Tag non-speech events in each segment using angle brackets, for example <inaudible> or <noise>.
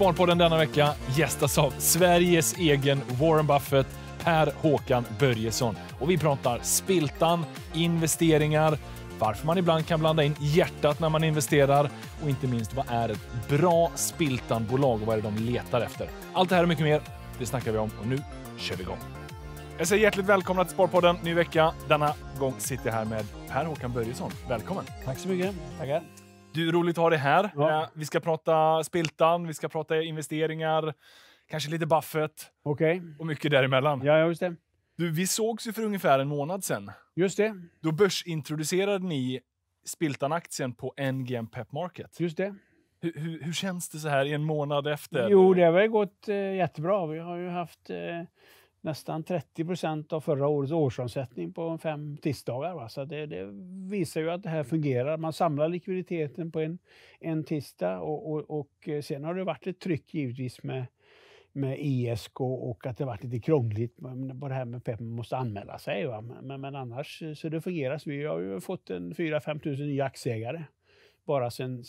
Sparpodden denna vecka gästas av Sveriges egen Warren Buffett, Per-Håkan Börjesson. Och vi pratar spiltan, investeringar, varför man ibland kan blanda in hjärtat när man investerar och inte minst vad är ett bra spiltanbolag och vad är det de letar efter? Allt det här och mycket mer, det snackar vi om och nu kör vi igång. Jag säger hjärtligt välkomna till Sparpodden, ny vecka. Denna gång sitter jag här med Per-Håkan Börjesson. Välkommen! Tack så mycket. Tackar. Du, roligt att ha dig här. Ja. Eh, vi ska prata Spiltan, vi ska prata investeringar, kanske lite Buffett okay. och mycket däremellan. Ja, just det. Du, vi sågs ju för ungefär en månad sedan. Just det. Då börsintroducerade ni Spiltan-aktien på NGM Pep Market. Just det. Hur, hur, hur, känns det så här en månad efter? Jo, det har gått eh, jättebra. Vi har ju haft eh, nästan 30 procent av förra årets årsomsättning på fem tisdagar. Va? Så det, det, visar ju att det här mm. fungerar. Man samlar likviditeten på en, en tisdag och, och, och eh, sen har det varit ett tryck givetvis med, med ISK och att det varit lite krångligt på det här med att man måste anmäla sig. Va? Men, men annars eh, så det fungerar. Vi har ju fått en 4-5 000 nya aktieägare bara sen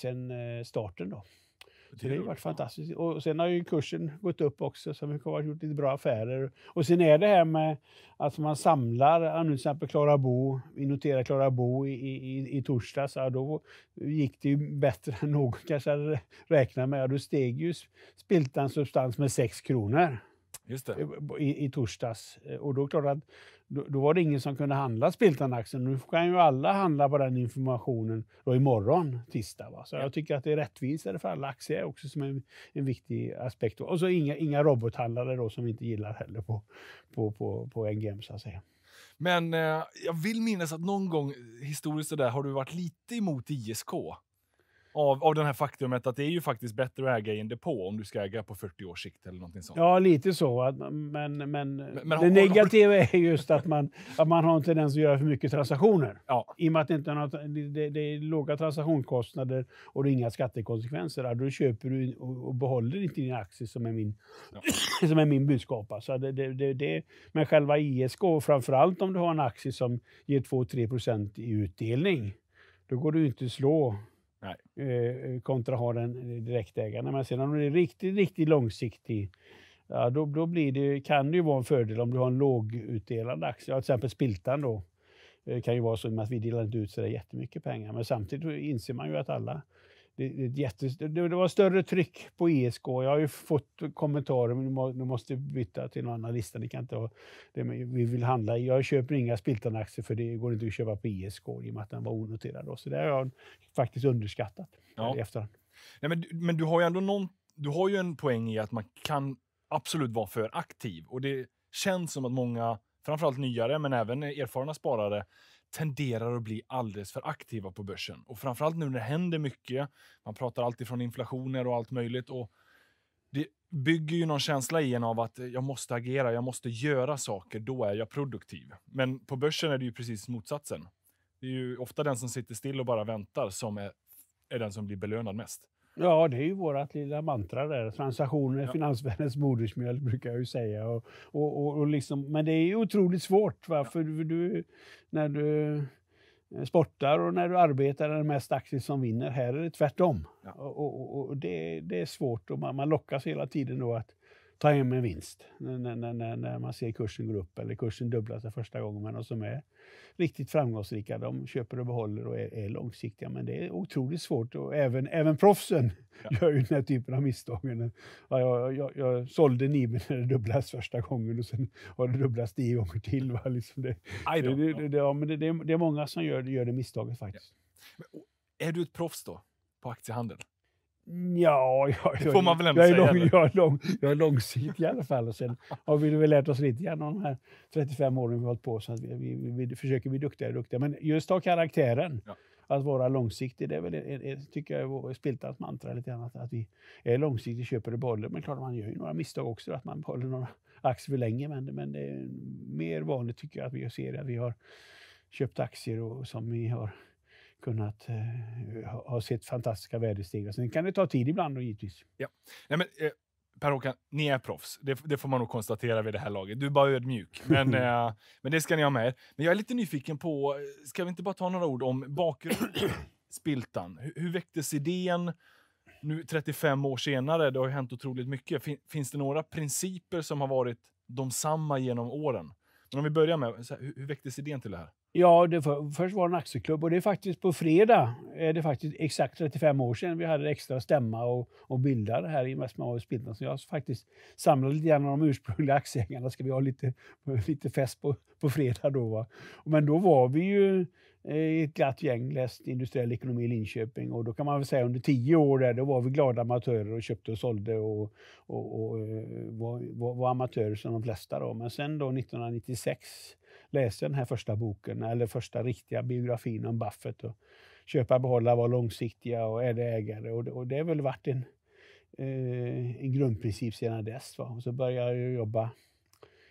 eh, starten. Då. Så det har varit fantastiskt. Och sen har ju kursen gått upp också, så vi har gjort lite bra affärer. Och sen är det här med att man samlar, nu till exempel Klara Bo, vi noterade Klara Bo i, i, i torsdags, ja, då gick det ju bättre <laughs> än någon kanske hade räknat med. Ja, då steg ju Spiltans substans med 6 kronor. Just det. I, I torsdags. Och då är det klart att då, då, var det ingen som kunde handla Spiltan-aktien. Nu kan ju alla handla på den informationen då imorgon, tisdag. Va? Så ja. jag tycker att det är rättvisare för alla aktier också som en, en viktig aspekt. Och så inga, inga robothandlare då som vi inte gillar heller på, på, på, på NGM så att säga. Men eh, jag vill minnas att någon gång historiskt där har du varit lite emot ISK av, av den här faktumet att det är ju faktiskt bättre att äga i en depå om du ska äga på 40 års sikt eller någonting sånt. Ja, lite så. Men, men, men, men det negativa är just att man, att man har en tendens att göra för mycket transaktioner. Ja. I och med att det, inte något, det, det är låga transaktionskostnader och det är inga skattekonsekvenser. Då köper du och, behåller inte dina aktier som är min, ja. <clears throat> som är min budskap. Alltså det, det, det, det, men själva ISK, framför allt om du har en aktie som ger 2-3 i utdelning, då går du inte slå Nej. Eh, kontra ha den direktägande. Men sen om det är riktigt, riktigt långsiktig Ja, då, då blir det, kan det ju vara en fördel om du har en lågutdelande aktie. Ja, till exempel Spiltan då. Det eh, kan ju vara så att vi delar inte ut så där jättemycket pengar, men samtidigt inser man ju att alla det, det, det, var större tryck på ESK. Jag har ju fått kommentarer, men nu måste byta till någon annan lista. Ni kan inte ha, det, vi vill handla. Jag köper inga Spiltan-aktier för det går inte att köpa på ESK i och med att den var onoterad. Då. Så det har jag faktiskt underskattat ja. efterhand. Nej, men, men du har ju ändå någon, du har ju en poäng i att man kan absolut vara för aktiv och det känns som att många framförallt nyare, men även erfarna sparare tenderar att bli alldeles för aktiva på börsen. Och framförallt nu när det händer mycket. Man pratar alltid från inflationer och allt möjligt. Och det bygger ju någon känsla i en av att eh, jag måste agera, jag måste göra saker, då är jag produktiv. Men på börsen är det ju precis motsatsen. Det är ju ofta den som sitter still och bara väntar som är, är den som blir belönad mest. Ja, det är ju vårt lilla mantra där. Transaktioner är ja. finansvärldens modersmjöl. brukar jag ju säga. Och, och, och, och liksom, men det är ju otroligt svårt, va? Ja. för du, när du eh, sportar och när du arbetar är det mest aktiv som vinner. Här är det tvärtom. Ja. Och, och, och det, det, är svårt och man, man lockas hela tiden då att ta hem en vinst när, när, när, man ser kursen gå upp eller kursen dubblas sig första gången. Men de som är riktigt framgångsrika, de köper och behåller och är, är långsiktiga. Men det är otroligt svårt och även, även proffsen ja. <laughs> gör ju den här typen av misstag. Ja, jag, jag, jag sålde Nibe när det dubblades första gången och sen har det dubblats tio gånger till. Va? Liksom det, det, det, det, ja, det, det, är många som gör, gör det misstaget faktiskt. Ja. Men, är du ett proffs då, på aktiehandel? Ja, jag, det får man väl ändå jag, säga. lång, jag, är lång, jag är långsiktig i alla fall. Och sen har vi väl lärt oss lite grann om de här 35 åren vi har hållit på. Så att vi, vi, vi försöker bli duktigare och duktigare. Men just ha karaktären, ja. att vara långsiktig, det är väl, är, är, tycker jag, är Spiltans mantra lite grann. Att, att vi är långsiktiga, köper och behåller. Men klart, man gör ju några misstag också, att man behåller några aktier för länge. Men, men det är mer vanligt tycker jag att vi ser att vi har köpt aktier och som vi har kunnat eh, ha sett fantastiska vädersteg. Sen kan det ta tid ibland då, givetvis. Ja. Nej, men, eh, Per-Håkan, ni är proffs. Det, det, får man nog konstatera vid det här laget. Du är bara ödmjuk. Men, <laughs> eh, men det ska ni ha med er. Men jag är lite nyfiken på, eh, ska vi inte bara ta några ord om bakgrundsspiltan? Hur, hur väcktes idén? Nu 35 år senare, det har ju hänt otroligt mycket. Fin, finns det några principer som har varit de samma genom åren? Men om vi börjar med, här, hur, hur väcktes idén till det här? Ja, det för, först var det en aktieklubb och det är faktiskt på fredag, är det faktiskt exakt 35 år sedan vi hade extra stämma och, och bildade här i Investment August Så jag faktiskt samlade lite grann av de ursprungliga aktieägarna. Ska vi ha lite, lite fest på, på fredag då? Va? Men då var vi ju eh, ett glatt gäng, läst industriell ekonomi i Linköping. Och då kan man väl säga under tio år där, då var vi glada amatörer och köpte och sålde och, och, och eh, var, var, var amatörer som de flesta. Då. Men sen då 1996 läser den här första boken eller första riktiga biografin om Buffett. Och köpa, behålla, vara långsiktiga och är det ägare. Och det, och det har väl varit en, eh, en grundprincip sedan dess. Va? Och så började jag jobba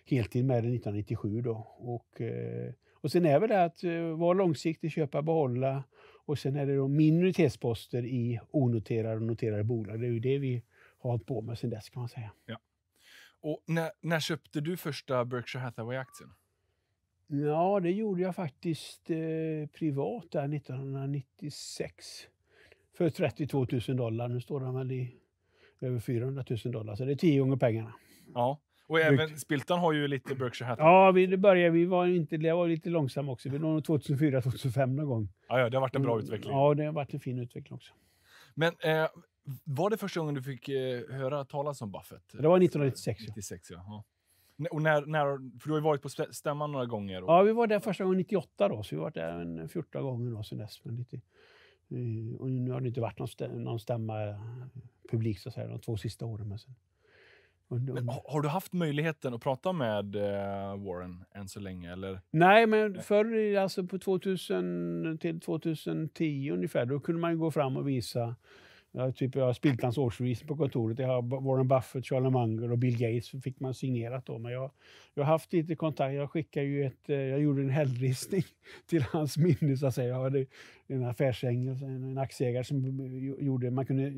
heltid med det 1997 då. Och, eh, och sen är väl det att eh, vara långsiktig, köpa, behålla och sen är det då minoritetsposter i onoterade och noterade bolag. Det är ju det vi har hållit på med sedan dess kan man säga. Ja. Och när, när köpte du första Berkshire Hathaway-aktien? Ja, det gjorde jag faktiskt eh, privat där 1996. För 32 000 dollar. Nu står den väl i över 400 000 dollar, så det är tio gånger pengarna. Ja, och även Bryck. Spiltan har ju lite Berkshire Hathaway. Ja, vi, det började, vi var, inte, det var lite långsamma också. Vi låg 2004, 2005 någon gång. Ja, ja, det har varit en bra mm, utveckling. Ja, det har varit en fin utveckling också. Men eh, var det första gången du fick eh, höra talas om Buffett? Det var 1996. 96, ja. ja. Och när, när, för du har ju varit på stämman några gånger. Och... Ja, vi var där första gången 98 då, så vi har varit där en 14 gånger sen dess. Men lite, eh, och nu har det inte varit någon, stä, någon stämma eh, publik så att säga, de två sista åren. Men sen. Men har du haft möjligheten att prata med eh, Warren än så länge? Eller? Nej, men förr, alltså på 2000 till 2010 ungefär, då kunde man gå fram och visa Ja, typ jag har Spiltans årsrevis på kontoret. Jag har Warren Buffett, Charlie Munger och Bill Gates fick man signerat då. Men jag, jag har haft lite kontakt. Jag skickade ju ett... Eh, jag gjorde en hällristning <laughs> till hans minne så att säga. Jag hade en affärsängel, en aktieägare som gjorde, man kunde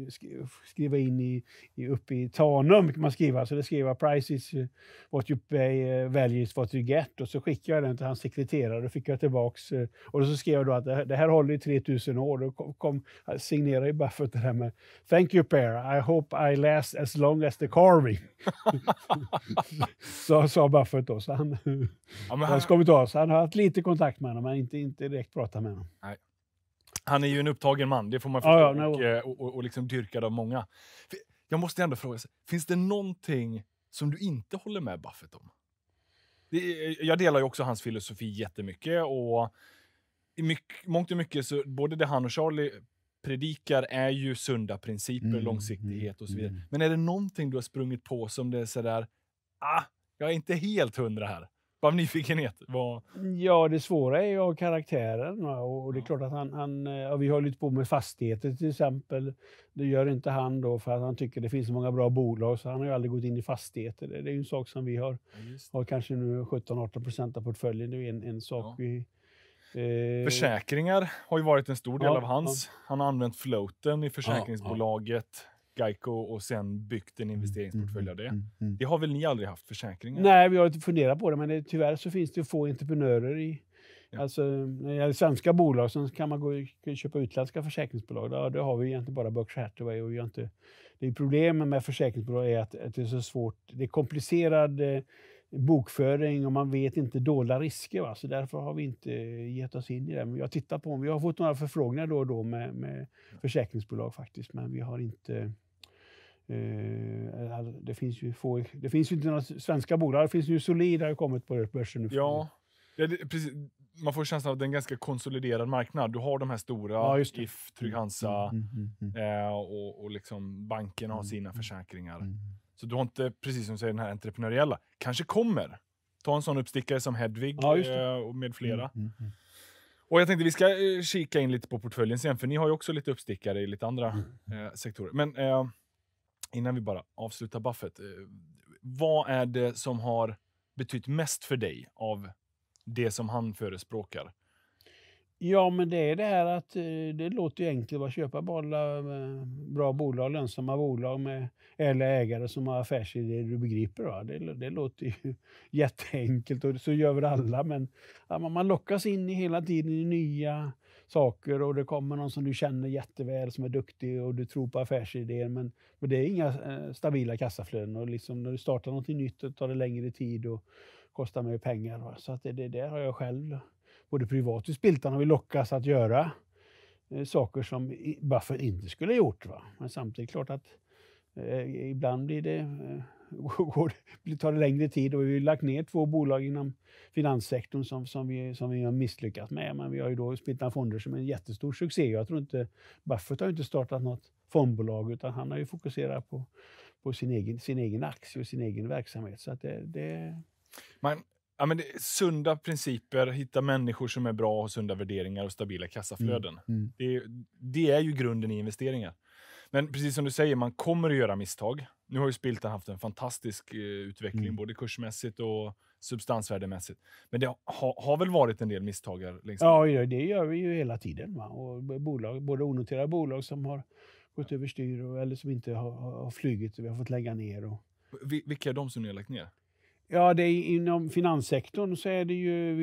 skriva in i, i uppe i Tanum, man skriva, så det skrev jag “Price is uh, what you pay, uh, value is what you get” och så skickade jag den till hans sekreterare och fick jag tillbaks uh, och så skrev jag då att det här, håller i 3000 år. Då kom, kom, signerade ju Buffett det här med “Thank you Pear, I hope I last as long as the carving”. <laughs> så sa Buffett då, så han, ja, men han... hans kommentar, så han har haft lite kontakt med honom men inte, inte direkt pratat med honom. Nej. Han är ju en upptagen man, det får man förstå, ja, ja, och, eh, och, och, liksom dyrkad av många. Jag måste ändå fråga, finns det någonting som du inte håller med Buffett om? Eh, jag delar ju också hans filosofi jättemycket. Och i mycket, mångt och mycket, så både det han och Charlie predikar är ju sunda principer, mm, långsiktighet och så mm, vidare. Mm. Men är det någonting du har sprungit på som det är sådär, ah, jag är inte helt hundra här? av nyfikenhet. Vad... Ja, det svåra är ju karaktären. Och det är klart att han, han eh, ja, vi har lite på med fastigheter till exempel. Det gör inte han då för att han tycker det finns så många bra bolag så han har ju aldrig gått in i fastigheter. Det är ju en sak som vi har, har kanske nu 17-18 procent av portföljen. Det är en, en sak ja. vi eh, Försäkringar har ju varit en stor del ja, av hans. Han har använt floaten i försäkringsbolaget. Geico och sen byggt en mm, investeringsportfölj mm, av det. Mm, det har väl ni aldrig haft försäkringar? Nej, vi har inte funderat på det, men det, tyvärr så finns det få entreprenörer i Alltså, när det gäller svenska bolag så kan man gå och köpa utländska försäkringsbolag. Då, då har vi egentligen bara Berkshire Hathaway. Och vi har inte, det problemet med försäkringsbolag är att, att, det är så svårt. Det är komplicerad eh, bokföring och man vet inte dolda risker. Va? Så därför har vi inte gett oss in i det. Men vi har på Vi har fått några förfrågningar då och då med, med försäkringsbolag faktiskt, men vi har inte Eh, det finns ju få, det finns ju inte några svenska bolag. Det finns ju Solid har kommit på börsen nu. Ja, ja det, precis. Man får känslan av att det är en ganska konsoliderad marknad. Du har de här stora, ja, If, Trygg-Hansa mm mm, mm, mm, mm, eh, och, och liksom bankerna har mm, sina försäkringar. Så du har inte, precis som du säger, den här entreprenöriella. Kanske kommer. Ta en sån uppstickare som Hedvig ja, eh, och med flera. Och jag tänkte vi ska eh, kika in lite på portföljen sen, för ni har ju också lite uppstickare i lite andra eh, sektorer. Men eh, innan vi bara avslutar Buffett. Eh, vad är det som har betytt mest för dig av det som han förespråkar? Ja, men det är det här att eh, det låter ju enkelt att köpa eh, bra bolag, lönsamma bolag med eller ägare som har affärsidéer du begriper. Va? Det, det låter ju <laughs> jätteenkelt och så gör väl alla, men man lockas in i hela tiden i nya saker och det kommer någon som du känner jätteväl som är duktig och du tror på affärsidén. men, men det är inga eh, stabila kassaflöden och liksom när du startar något nytt och tar det längre tid och kostar mer pengar. Så att det, det där har jag själv, både privat och spiltan, har vi lockats att göra eh, saker som Buffett inte skulle ha gjort. Va? Men samtidigt klart att eh, ibland blir det eh, <laughs> går, tar det längre tid och vi har lagt ner två bolag inom finanssektorn som, som, vi, som vi har misslyckats med. Men vi har ju då Smittan Fonder som är en jättestor succé. Jag tror inte, Buffett har inte startat något fondbolag utan han har ju fokuserat på, på sin, egen, sin egen aktie och sin egen verksamhet. Så det, det... Man, ja, men det sunda principer, hitta människor som är bra och sunda värderingar och stabila kassaflöden. Mm. Mm. Det, det är ju grunden i investeringar. Men precis som du säger, man kommer att göra misstag. Nu har ju Spiltan haft en fantastisk eh, utveckling, mm. både kursmässigt och substansvärdemässigt. Men det ha, har väl varit en del misstag längs Ja, det gör vi ju hela tiden. Va? Och bolag, både onoterade bolag som har gått överstyr eller som inte har, har flugit vi har fått lägga ner. Och... Vilka är de som ni har lagt ner? Ja, det är, inom finanssektorn så är det ju,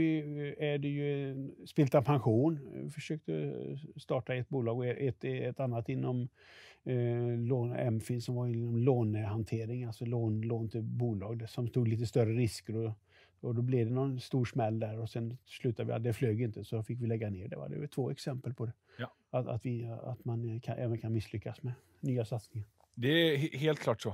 är det ju Spiltan Pension. Vi eh, försökte eh, starta ett bolag och ett, ett annat inom eh, MFIN som var inom lånehantering, alltså lån, lån till bolag som tog lite större risker. Och, och då blev det någon stor smäll där och sen slutade vi, det flög inte, så fick vi lägga ner det. Det är två exempel på det. Ja. Att, att, vi, att man eh, kan, även kan misslyckas med nya satsningar. Det är helt klart så.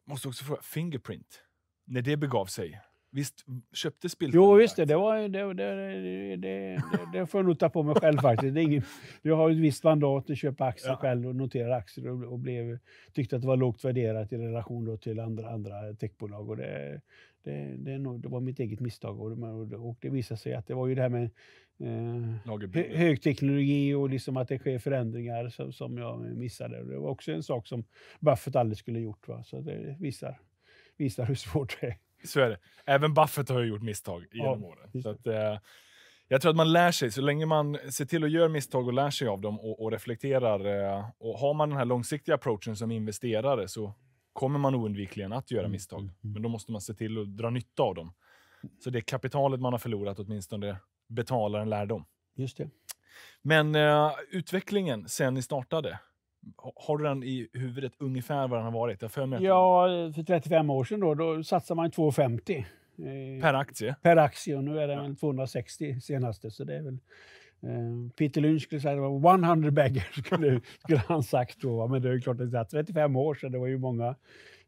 Jag måste också fråga, Fingerprint när det begav sig. Visst köpte Spiltan? Jo, visst det. Det, var, det, det, det, det, får jag nog ta på mig själv faktiskt. Det är ingen, jag har ett visst mandat att köpa aktier ja. själv och notera aktier och, och blev, tyckte att det var lågt värderat i relation till andra, andra techbolag. Och det, det, det, nog, det, var mitt eget misstag. Och, och, och, det visade sig att det var ju det här med eh, högteknologi och liksom att det sker förändringar som, som jag missade. det var också en sak som Buffett aldrig skulle gjort. Va? Så det visar visar hur svårt det är. Så är det. Även Buffett har ju gjort misstag genom ja, åren. Så att, eh, jag tror att man lär sig. Så länge man ser till att göra misstag och lär sig av dem och, och reflekterar. Eh, och Har man den här långsiktiga approachen som investerare så kommer man oundvikligen att göra mm, misstag. Mm, mm. Men då måste man se till att dra nytta av dem. Så det kapitalet man har förlorat åtminstone betalar en lärdom. Just det. Men eh, utvecklingen sen ni startade, har du den i huvudet ungefär vad den har varit? Jag för ja, för 35 år sedan då, då satsade man 2,50. Eh, per aktie? Per aktie, och nu är den ja. 260 senaste. Så det är väl, eh, Peter Lynch skulle säga att det var 100 baggers. skulle, skulle han sagt då. Men det är klart, det är 35 år sedan, det var ju många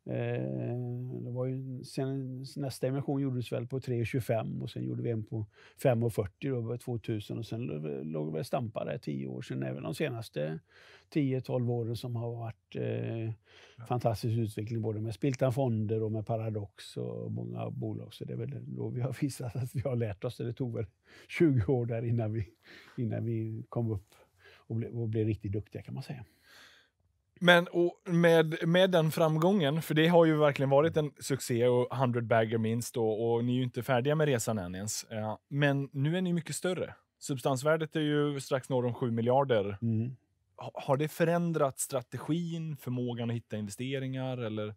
Eh, det var ju, sen, nästa emission gjordes väl på 3,25 och sen gjorde vi en på 5,40 då, 2000 och sen låg vi stampade där tio år. Sen även de senaste 10-12 åren som har varit eh, fantastisk utveckling både med Spiltan Fonder och med Paradox och många bolag. Så det är väl då vi har <laughs> visat att vi har lärt oss. Det tog väl 20 år där innan vi, innan vi kom upp och, ble, och blev riktigt duktiga kan man säga. Men med, med den framgången, för det har ju verkligen varit en succé och 100 bagger minst då, och ni är ju inte färdiga med resan än ens. Ja, eh, men nu är ni mycket större. Substansvärdet är ju strax norr om 7 miljarder. Mm. Har det förändrat strategin, förmågan att hitta investeringar eller?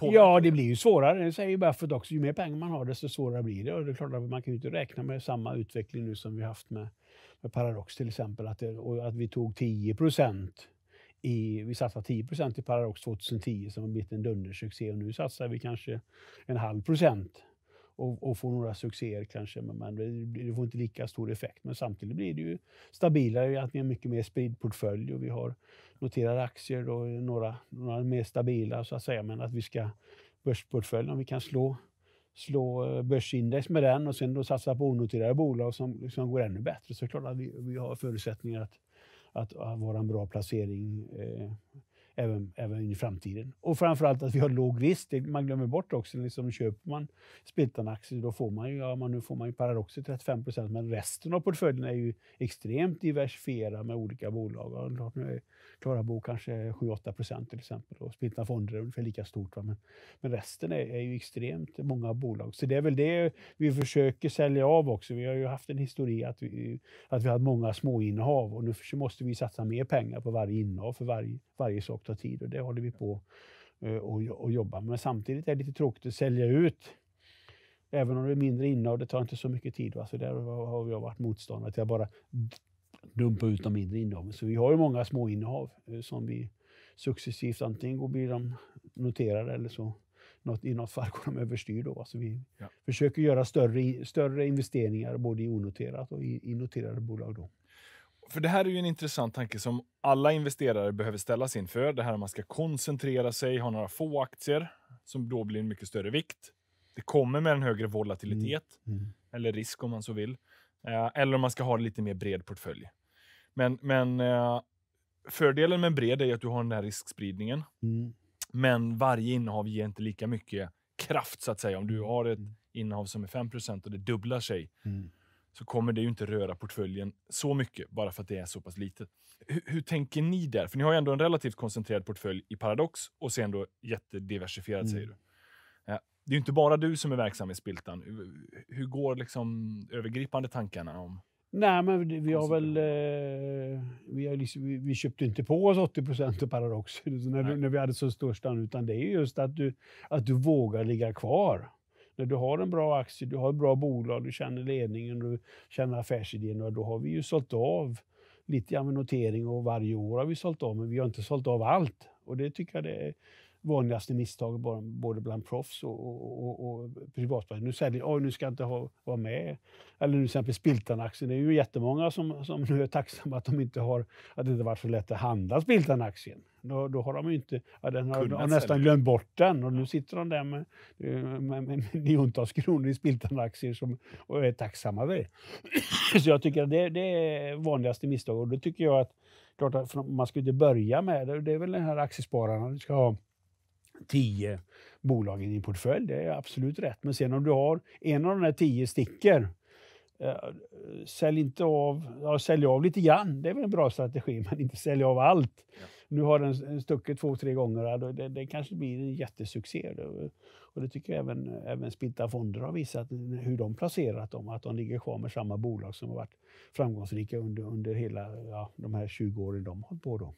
ja, det blir ju svårare. Det säger Buffett också. Ju mer pengar man har, desto svårare blir det. Och det är klart att man kan ju inte räkna med samma utveckling nu som vi haft med, med Paradox till exempel. Att, det, att vi tog 10 procent i, vi satsade 10 i Paradox 2010 som har blivit en dundersuccé och nu satsar vi kanske en halv procent och, och får några succéer kanske, men det, det får inte lika stor effekt. Men samtidigt blir det ju stabilare att vi har mycket mer spridd portfölj och vi har noterade aktier och några, några mer stabila så att säga. Men att vi ska börsportföljen, om vi kan slå, slå eh, börsindex med den och sen då satsa på onoterade bolag som, som liksom går ännu bättre så är det klart att vi, vi har förutsättningar att att, vara en bra placering. Eh, även, även i framtiden. Och framförallt att vi har låg risk. man glömmer bort också, liksom, köper man spiltan aktier då får man ju, ja, man, nu får man ju paradoxet 35 procent, men resten av portföljen är ju extremt diversifierad med olika bolag. Och klart, är Klarabo kanske 7-8 procent till exempel och Spiltan Fonder är ungefär lika stort. Va? Men, men resten är, är ju extremt många bolag. Så det är väl det vi försöker sälja av också. Vi har ju haft en historia att vi, att vi har många småinnehav och nu måste vi satsa mer pengar på varje innehav för varje, varje sak och tid och det håller vi på eh, och, och jobbar med. Men samtidigt är det lite tråkigt att sälja ut. Även om det är mindre innehav, det tar inte så mycket tid. Va? Så där har jag varit motståndare till att bara dumpa ut de mindre innehaven. Så vi har ju många små innehav eh, som vi successivt antingen går blir de noterade eller så något, i något fall <laughs> går de överstyr. Då, va? Så vi ja. försöker göra större, större investeringar både i onoterat och i, i noterade bolag. Då. För det här är ju en intressant tanke som alla investerare behöver ställas inför. Det här att man ska koncentrera sig, ha några få aktier som då blir en mycket större vikt. Det kommer med en högre volatilitet, mm. Mm. eller risk om man så vill. Eh, eller om man ska ha lite mer bred portfölj. Men, men eh, fördelen med bred är att du har den här riskspridningen. Mm. Men varje innehav ger inte lika mycket kraft så att säga. Om du mm. har ett mm. innehav som är 5 och det dubblar sig, mm så kommer det ju inte röra portföljen så mycket bara för att det är så pass litet. Hur, hur tänker ni där? För ni har ju ändå en relativt koncentrerad portfölj i Paradox och sen då jättediversifierad mm. säger du. det är ju inte bara du som är verksam i Spiltan. Hur går liksom övergripande tankarna om? Nej, men vi har väl... Eh, vi, har liksom, vi, vi, köpte inte på oss 80 procent av Paradox <laughs> när, när, vi hade så stor stand, utan det är just att du, att du vågar ligga kvar när du har en bra aktie, du har ett bra bolag, du känner ledningen, du känner affärsidén, då har vi ju sålt av lite grann med notering och varje år har vi sålt av, men vi har inte sålt av allt. Och det tycker jag det är vanligaste misstag både bland proffs och, och, och, och privatpersoner. Nu säger de att nu ska jag inte ha, vara med. Eller nu till exempel Spiltan-aktien. Det är ju jättemånga som, som nu är tacksamma att, de inte har, att det inte varit så lätt att handla Spiltan-aktien. Då, då, har de inte, ja, den har, har nästan glömt bort den och nu sitter de där med, med, med miljontals kronor i Spiltan-aktier som, och är tacksamma över det. <clears throat> Så jag tycker att det, det är vanligaste misstaget. och då tycker jag att klart att man ska inte börja med det. Det är väl den här aktiespararna du ska ha tio bolag i din portfölj. Det är absolut rätt. Men sen om du har en av de här tio sticker, eh, sälj inte av, ja, sälj av lite grann. Det är väl en bra strategi, <laughs> men inte sälj av allt. Ja. Nu har den stuckit två, tre gånger. Det, det, kanske blir en jättesuccé. Och det tycker jag även, även Spinta Fonder har visat, hur de placerat dem. Att de ligger kvar med samma bolag som har varit framgångsrika under, under hela ja, de här 20 åren de har hållit på. Då.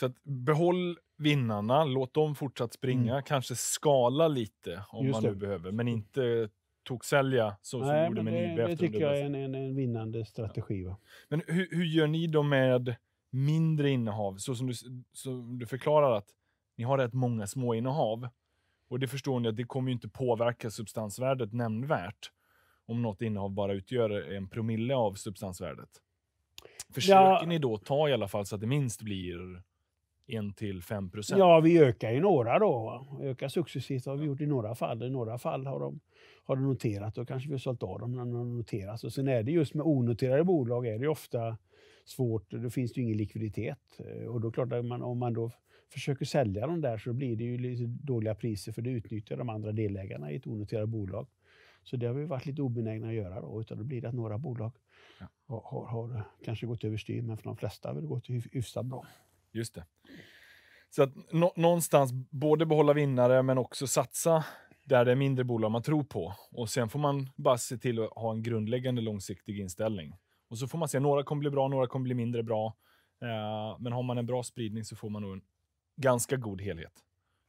Så att behåll vinnarna, låt dem fortsatt springa, mm. kanske skala lite om Just man nu behöver, men inte toksälja så Nej, som du gjorde med det, Det tycker jag är en, en, en vinnande strategi. Ja. Men hur, hur, gör ni då med mindre innehav? Så som du, som du förklarar att ni har rätt många små innehav och det förstår ni att det kommer inte påverka substansvärdet nämnvärt om något innehav bara utgör en promille av substansvärdet. Försöker ja. ni då ta i alla fall så att det minst blir 1 till 5 Ja, vi ökar ju några då. Ökar successivt har vi gjort i några fall. I några fall har de, har de noterat och kanske vi har sålt av dem när de har noterats. Och sen är det just med onoterade bolag är det ofta svårt. Då finns det ju ingen likviditet. Eh, och då klart, man, om man då försöker sälja dem där så blir det ju lite dåliga priser för det utnyttjar de andra delägarna i ett onoterat bolag. Så det har vi varit lite obenägna att göra. Då, utan då blir det att några bolag ja. har, har, kanske gått överstyr, men för de flesta har det gått hyfsat bra. Just det. Så att nå någonstans både behålla vinnare men också satsa där det är mindre bolag man tror på. Och Sen får man bara se till att ha en grundläggande långsiktig inställning. Och så får man se, några kommer bli bra, några kommer bli mindre bra. Eh, men har man en bra spridning så får man nog en ganska god helhet.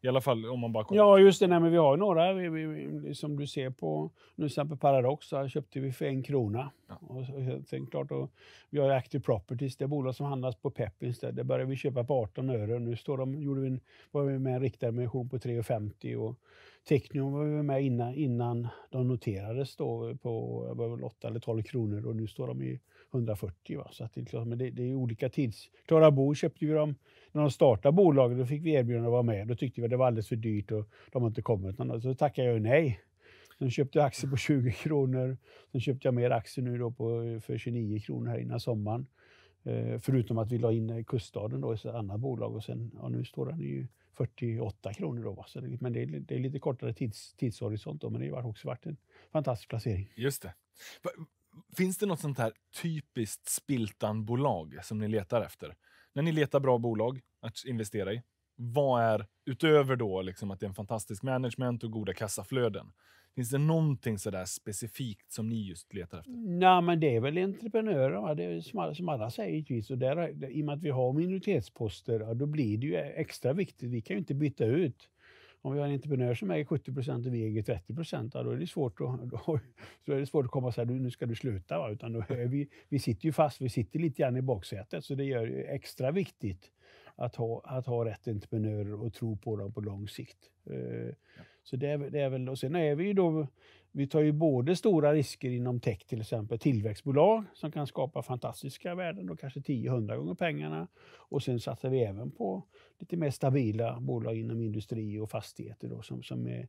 I alla fall om man bara kollar. Ja, just det. Nej, men vi har några vi, vi, som liksom du ser på, nu till exempel Paradox, där köpte vi för en krona. Ja. Och, sen, klart, och, vi har Active Properties, det är bolag som handlas på Peppins. Där, där började vi köpa på 18 öre nu står de, gjorde vi en, var vi med en riktad emission på 3,50. Technion var med innan, innan de noterades då på det 8 eller 12 kronor och nu står de i 140. Va? Så att det, men det, det är olika tids... Klara Bo köpte vi dem när de startade bolaget. Då fick vi erbjudande att vara med. Då tyckte vi att det var alldeles för dyrt och de har inte kommit. Så tackade jag nej. Sen köpte jag aktier på 20 <laughs> kronor. Sen köpte jag mer aktier nu då på, för 29 kronor här innan sommaren. Eh, förutom att vi la in Kuststaden då i ett annat bolag och sen, ja, nu står den ju 48 kronor. Då, Så det, men det är, det är, lite kortare tids, tidshorisont, då, men det har också varit en fantastisk placering. Just det. Finns det något sånt här typiskt Spiltan-bolag som ni letar efter? När ni letar bra bolag att investera i, vad är, utöver då liksom att det är en fantastisk management och goda kassaflöden, Finns det någonting sådär specifikt som ni just letar efter? Nej, men det är väl entreprenörer, va? det är som, alla, som alla säger givetvis. Och där, I och med att vi har minoritetsposter, ja, då blir det ju extra viktigt. Vi kan ju inte byta ut om vi har en entreprenör som äger 70 och vi äger 30 procent, då är det svårt att, <laughs> då, då är det svårt att komma och säga att nu ska du sluta. Va? Utan då är vi, vi sitter ju fast, vi sitter lite grann i baksätet, så det gör det extra viktigt att ha, att ha rätt entreprenörer och tro på dem på lång sikt. Eh, ja. Så det är, det är väl, och sen är vi ju då, vi tar ju både stora risker inom tech till exempel, tillväxtbolag som kan skapa fantastiska värden, då kanske 10-100 gånger pengarna. Och sen satsar vi även på lite mer stabila bolag inom industri och fastigheter då, som, som är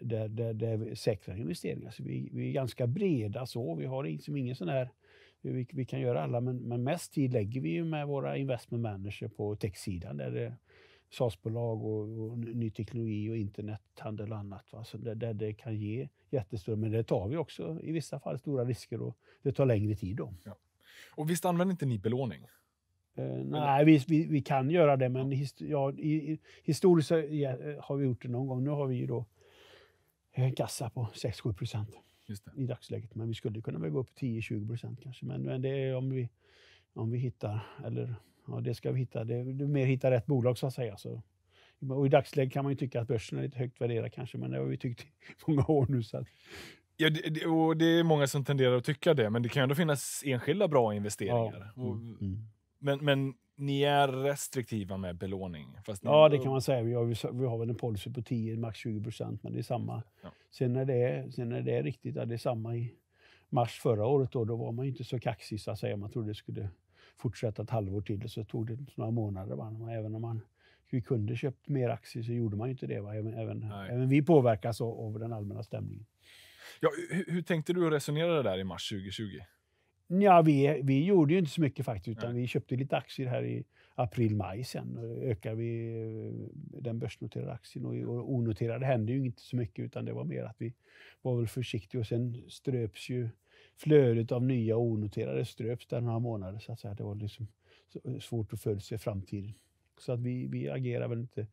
där, där, där säkra investeringar. Så vi, vi är ganska breda så, vi har liksom ingen sån här vi, vi kan göra alla, men, men mest tid lägger vi ju med våra investment manager på techsidan där det sas bolag och, och, ny teknologi och internethandel och annat. Va? Så där, där, det kan ge jättestora, men det tar vi också i vissa fall stora risker och det tar längre tid då. Ja. Och visst använder inte ni belåning? Eh, nej, vi, vi, vi, kan göra det, men hist, ja, i, historiskt eh, har vi gjort det någon gång. Nu har vi ju då en eh, kassa på 6-7 procent i dagsläget. Men vi skulle kunna gå upp 10-20 procent kanske. Men, men det är om vi, om vi hittar, eller Ja, det ska vi hitta. Det, det mer hitta rätt bolag så att säga. Så. Och i dagsläget kan man ju tycka att börsen är lite högt värderad kanske, men det har vi tyckt i <laughs> många år nu. Så. Ja, det, och det är många som tenderar att tycka det, men det kan ändå finnas enskilda bra investeringar. Ja. Mm. Och, mm. men, men ni är restriktiva med belåning? Fast ja, det kan man säga. Vi har, vi har väl en policy på 10, max 20 procent, men det är samma. Ja. Sen, när det är, sen när det riktigt, ja, det är samma i mars förra året. Då, då var man inte så kaxig, så att säga. Man trodde det skulle fortsätta ett halvår till, så tog det några månader. Va? Även om man vi kunde köpt mer aktier så gjorde man inte det. Va? Även, även, även vi påverkas av, av, den allmänna stämningen. Ja, hur, hur tänkte du och resonerade där i mars 2020? Ja, vi, vi gjorde ju inte så mycket faktiskt, utan Nej. vi köpte lite aktier här i april, maj sen. ökade vi eh, den börsnoterade aktien och, och onoterade hände ju inte så mycket, utan det var mer att vi var väl försiktiga och sen ströps ju flödet av nya onoterade ströps där några månader. Så att säga. Det var liksom svårt att förutse framtiden. Så att vi, vi agerar väl inte.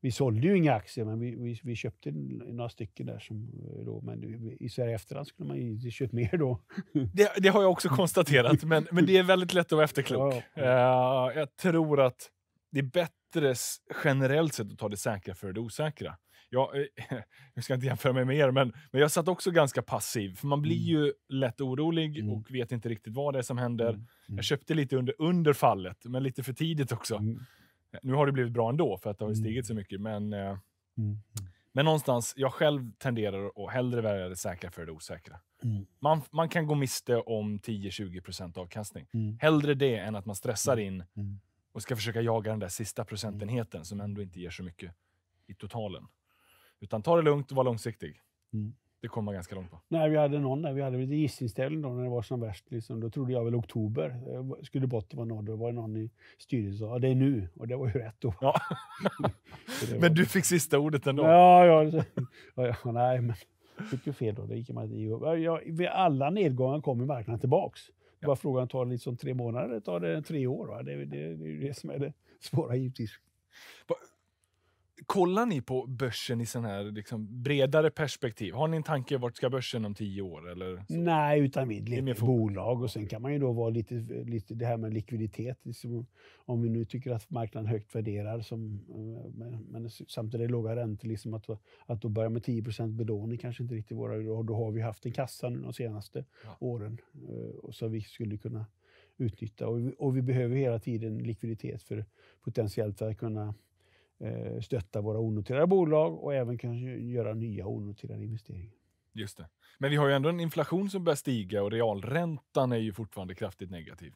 Vi sålde ju inga aktier, men vi, vi, vi köpte några stycken där. Som, eh, då, men i så här efterhand skulle man ju köpt mer då. <laughs> Det, det, har jag också konstaterat, men, men det är väldigt lätt att vara efterklok. Ja, ja. Uh, jag tror att det är bättre generellt sett att ta det säkra för det osäkra jag, eh, <laughs> jag ska inte jämföra mig med er, men, men jag satt också ganska passiv. För Man blir mm. ju lätt orolig mm. och vet inte riktigt vad det är som händer. Mm. Jag mm. köpte lite under, under fallet, men lite för tidigt också. Mm. Eh, nu har det blivit bra ändå, för att det har stigit så mycket. Men, eh, men någonstans, jag själv tenderar att hellre välja det säkra för det osäkra. Mm. Man, man kan gå miste om 10-20 avkastning. Mm. Hellre det än att man stressar in mm. och ska försöka jaga den där sista procentenheten som ändå inte ger så mycket i totalen. Utan ta det lugnt och var långsiktig. Mm. Det kommer man ganska långt på. Nej, vi hade någon där. Vi hade lite gissningstävling då när det var som värst. Liksom. Då trodde jag väl oktober eh, skulle bort var nådd. Då var det någon i styrelsen som sa det är nu. Och det var ju rätt då. Ja. <laughs> Men du fick sista ordet ändå. Ja, ja. ja, ja nej, men jag fick ju fel då. Det gick man inte ja, Alla nedgångar kommer marknaden tillbaks. Ja. Bara frågan tar det liksom tre månader, tar det tre år? Va? Det, det, det är det som är det svåra givetvis. Kollar ni på börsen i sån här liksom bredare perspektiv? Har ni en tanke vart ska börsen om tio år? Eller så? Nej, utan vi letar bolag och sen kan man ju då vara lite, lite det här med likviditet. Liksom, om vi nu tycker att marknaden högt värderar, som, eh, men, men samtidigt är låga räntor, liksom att, att då börja med 10 belåning kanske inte riktigt våra... Då, då har vi haft en kassa nu de senaste ja. åren eh, och så vi skulle kunna utnyttja. Och vi, och vi behöver hela tiden likviditet för potentiellt att kunna Eh, stötta våra onoterade bolag och även kanske göra nya onoterade investeringar. Just det. Men vi har ju ändå en inflation som börjar stiga och realräntan är ju fortfarande kraftigt negativ.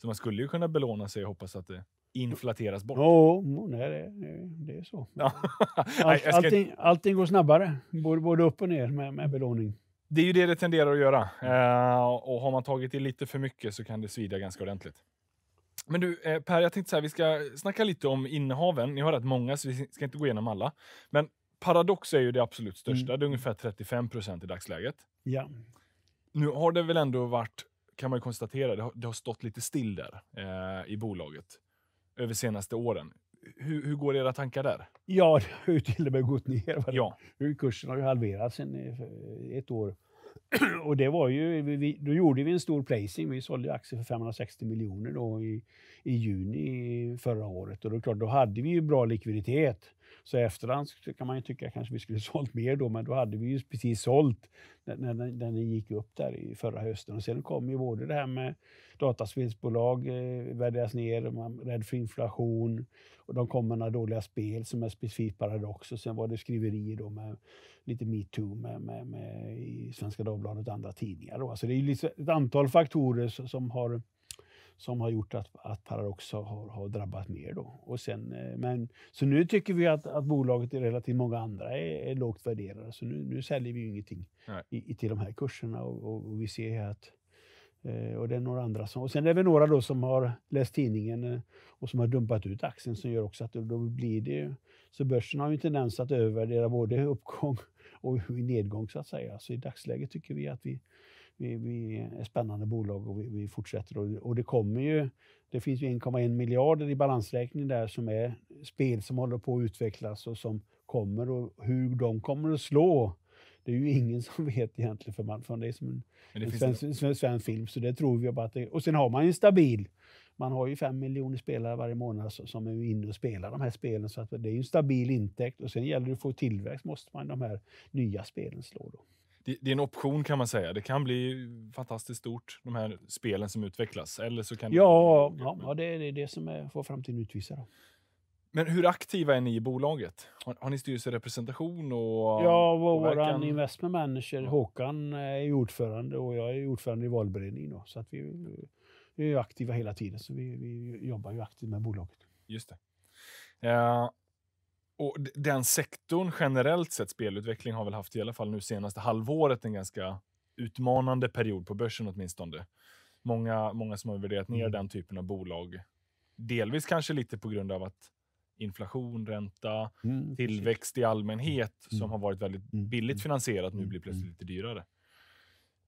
Så man skulle ju kunna belåna sig och hoppas att det inflateras bort. Jo, no, nej, det, det är så. <laughs> allting, allting, går snabbare, både, både upp och ner med, med belåning. Det är ju det det tenderar att göra. Uh, och har man tagit i lite för mycket så kan det svida ganska ordentligt. Men du, eh, Per, jag tänkte så här, vi ska snacka lite om innehaven. Ni har rätt många, så vi ska inte gå igenom alla. Men Paradox är ju det absolut största. Mm. Det är ungefär 35 procent i dagsläget. Ja. Nu har det väl ändå varit, kan man konstatera, det har, det har, stått lite still där eh, i bolaget över senaste åren. Hur, hur, går era tankar där? Ja, <laughs> det har ju till och med gått ner. Ja. Kursen har ju halverats sen eh, ett år. <clears throat> och det var ju, vi, då gjorde vi en stor placing. Vi sålde aktier för 560 miljoner i, i juni förra året. Och då, klart, då hade vi ju bra likviditet. Så i efterhand kan man ju tycka kanske vi skulle ha <laughs> sålt mer då, men då hade vi ju precis sålt när, när, när den gick upp där i förra hösten. Och sen kom ju både det här med dataspelsbolag eh, värderas ner, man är rädd för inflation och de kom med några dåliga spel som är specifikt Paradox och sen var det skriverier då med lite metoo med, med, med i Svenska Dagbladet och andra tidningar. Då. Alltså det är ett antal faktorer som har som har gjort att, att Paradox har, har drabbat mer. Då. Och sen, eh, men, så nu tycker vi att, att bolaget i relativt många andra är, är lågt värderade, så nu, nu säljer vi ju ingenting i, i, till de här kurserna och, och vi ser att eh, och det är några andra som, och sen är det väl några då som har läst tidningen eh, och som har dumpat ut aktien som gör också att då blir det ju... Så börsen har ju en tendens att övervärdera både uppgång och i nedgång så att säga. Så i dagsläget tycker vi att vi, vi, vi är spännande bolag och vi, vi fortsätter. Och, och, det kommer ju, det finns 1,1 miljarder i balansräkningen där som är spel som håller på att utvecklas och som kommer och hur de kommer att slå det är ju ingen <laughs> som vet egentligen, för man, för det är som en, en svensk, svensk, svensk, film, så det tror vi bara att det Och sen har man ju en stabil man har ju fem miljoner spelare varje månad som är inne och spelar de här spelen, så att det är en stabil intäkt. Och sen gäller det att få tillväxt, måste man de här nya spelen slå då. Det, det, är en option kan man säga. Det kan bli fantastiskt stort, de här spelen som utvecklas. Eller så kan ja, det... ja, ja, det är det som är, får framtiden utvisa. Då. Men hur aktiva är ni i bolaget? Har, har ni styrelserepresentation? Och, ja, vår investment manager Håkan är ordförande och jag är ordförande i valberedningen. Då, så att vi, vi är aktiva hela tiden, så vi, vi jobbar ju aktivt med bolaget. Just det. Uh, och den sektorn generellt sett, spelutveckling, har väl haft i alla fall nu senaste halvåret en ganska utmanande period på börsen åtminstone. Många, många som har värderat ner mm. den typen av bolag. Delvis kanske lite på grund av att inflation, ränta, mm, tillväxt i allmänhet mm. som mm. har varit väldigt mm, billigt mm. finansierat nu blir plötsligt lite dyrare.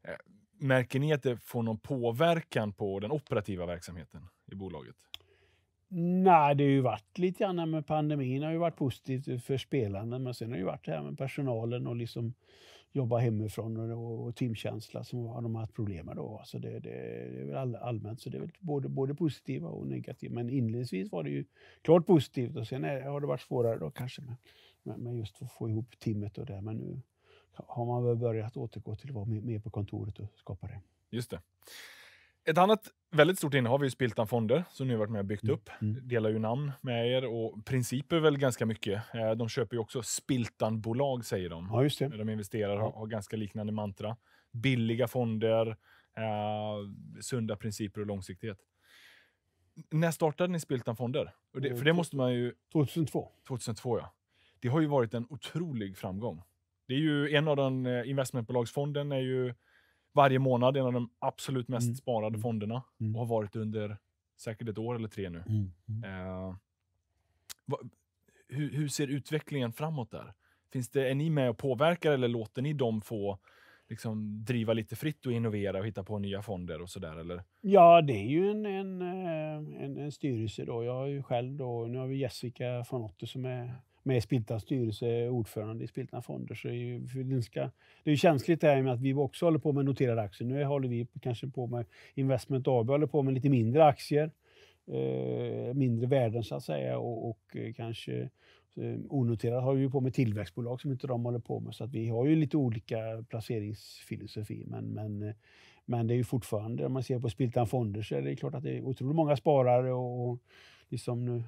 Eh, Märker ni att det får någon påverkan på den operativa verksamheten i bolaget? Nej, det har ju varit lite grann med pandemin. Det har ju varit positivt för spelarna, men sen har det ju varit det här med personalen och liksom jobba hemifrån och, och teamkänsla som har de har haft problem med. Då. Så alltså det, det, det är väl all, allmänt så det är väl både, både positiva och negativa. Men inledningsvis var det ju klart positivt och sen är, har det varit svårare då kanske med, med, med just att få ihop teamet och det. Men nu, har man väl börjat återgå till att vara med på kontoret och skapa det. Just det. Ett annat väldigt stort innehav är Spiltan Fonder som ni har varit med och byggt mm. upp. Mm. Delar ju namn med er och principer väl ganska mycket. Eh, de köper ju också Spiltan-bolag säger de. Ja, just det. De investerar ja. har ganska liknande mantra. Billiga fonder, eh, sunda principer och långsiktighet. När startade ni Spiltan Fonder? Det, eh, för det måste man ju... 2002. 2002, ja. Det har ju varit en otrolig framgång. Det är ju en av de eh, investmentbolagsfonden är ju varje månad en av de absolut mest mm. sparade mm. fonderna mm. och har varit under säkert ett år eller tre nu. Uh, va, hur, hur, ser utvecklingen framåt där? Finns det, är ni med och påverkar eller låter ni dem få liksom, driva lite fritt och innovera och hitta på nya fonder och sådär? Eller? Ja, det är ju en, en, eh, en, en styrelse då. Jag har ju själv då, nu har vi Jessica von Otter som är med Spiltans styrelse, ordförande i Spiltan Fonder. Så det, ska, det är känsligt det här med att vi också håller på med noterade aktier. Nu håller vi kanske på med Investment AB, håller på med lite mindre aktier. Eh, mindre värden så att säga och, och eh, kanske eh, onoterat har vi på med tillväxtbolag som inte de håller på med. Så att vi har ju lite olika placeringsfilosofi. Men, men, eh, men det är ju fortfarande, om man ser på Spiltan Fonder så är det klart att det är otroligt många sparare och, och liksom nu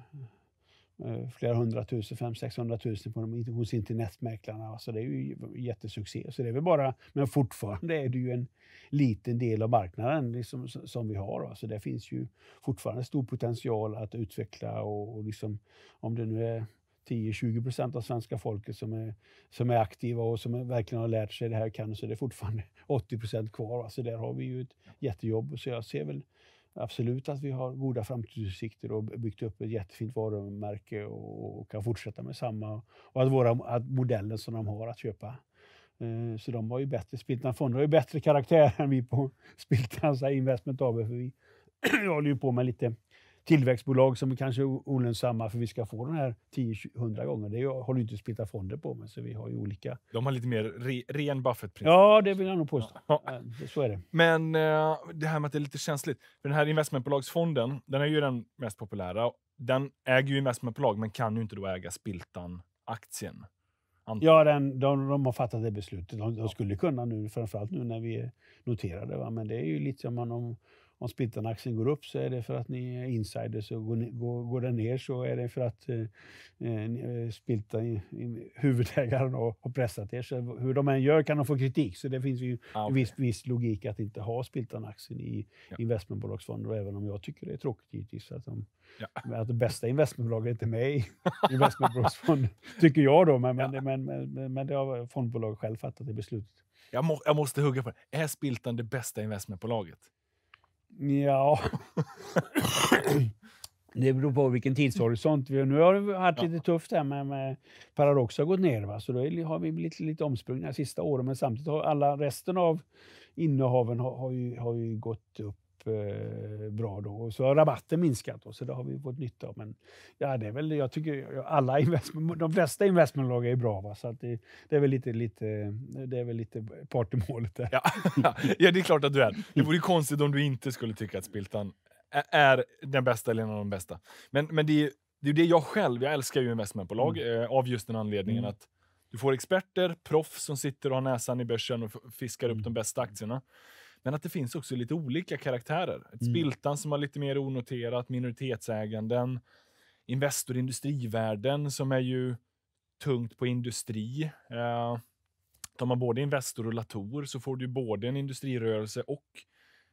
Eh, flera hundratusen, fem, sexhundratusen på de, hos internetmäklarna. Så alltså, det är ju jättesuccé. Så det är väl bara, men fortfarande är det ju en liten del av marknaden liksom, som vi har. Va? Så det finns ju fortfarande stor potential att utveckla och, och liksom, om det nu är 10-20 procent av svenska folket som är, som är aktiva och som verkligen har lärt sig det här kan så det är fortfarande 80 procent kvar. Så där har vi ju ett jättejobb. Så jag ser väl absolut att vi har goda framtidsutsikter och byggt upp ett jättefint varumärke och, kan fortsätta med samma. Och att, våra, att modellen som de har att köpa. Eh, så de har ju bättre, Spiltans fonder har ju bättre karaktär än vi på Spiltan Investment AB. För vi <clears throat> håller ju på med lite tillväxtbolag som kanske är olönsamma för vi ska få den här 10-100 gånger. Det håller inte Splitta Fonder på med, så vi har ju olika. De har lite mer re, ren Buffett-princip. Ja, det vill jag nog påstå. Ja. Så är det. Men eh, det här med att det är lite känsligt. den här investmentbolagsfonden, den är ju den mest populära. Den äger ju investmentbolag, men kan ju inte då äga Spiltan-aktien. Ja, den, de, de har fattat det beslutet. De, de skulle kunna nu, framförallt nu när vi är noterade. Va? Men det är ju lite som om om Spintan-aktien går upp så är det för att ni är insiders och går, går, går den ner så är det för att eh, eh, eh Spiltan, huvudägaren, har pressat er. Så hur de än gör kan de få kritik. Så det finns ju ah, okay. en viss, viss, logik att inte ha Spiltan-aktien i ja. investmentbolagsfonder, även om jag tycker det är tråkigt givetvis att, de, ja. att de bästa investmentbolagen inte är med i <laughs> investmentbolagsfonder, tycker jag då. Men, ja. men, men, men, men, men det har fondbolaget själv fattat det beslutet. Jag, må, jag måste hugga på det. Är Spiltan det bästa investmentbolaget? Ja. Det beror på vilken tidshorisont. nu har det varit lite tufft här med, med Paradox har gått ner, va? så då har vi blivit lite omsprungna de sista åren. Men samtidigt har alla resten av innehaven har, har, ju, har ju gått upp bra då. Och så har rabatten minskat då, så det har vi fått nytta av. Men ja, det är väl, jag tycker alla investment, de flesta investmentbolag är bra, va? så det, det, är väl lite, lite, det är lite part Ja. <laughs> ja, det är klart att du är. Det vore konstigt om du inte skulle tycka att Spiltan är den bästa eller en av de bästa. Men, men det, är, det är det jag själv, jag älskar ju investmentbolag mm. Eh, av just den anledningen mm. att du får experter, proffs som sitter och har näsan i börsen och fiskar upp mm. de bästa aktierna. Men att det finns också lite olika karaktärer. Ett mm. Spiltan som har lite mer onoterat, minoritetsäganden, Investor industrivärden som är ju tungt på industri. Eh, tar man både Investor och Latour så får du både en industrirörelse och